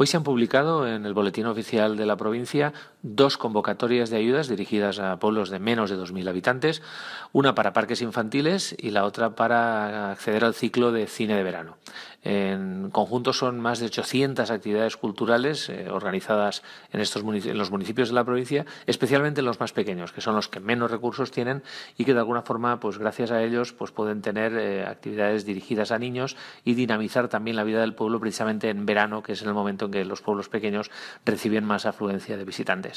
Hoy se han publicado en el Boletín Oficial de la provincia dos convocatorias de ayudas dirigidas a pueblos de menos de 2.000 habitantes, una para parques infantiles y la otra para acceder al ciclo de cine de verano. En conjunto son más de 800 actividades culturales eh, organizadas en, estos los municipios de la provincia, especialmente en los más pequeños, que son los que menos recursos tienen y que de alguna forma, pues gracias a ellos, pues pueden tener eh, actividades dirigidas a niños y dinamizar también la vida del pueblo precisamente en verano, que es el momento en que los pueblos pequeños reciben más afluencia de visitantes.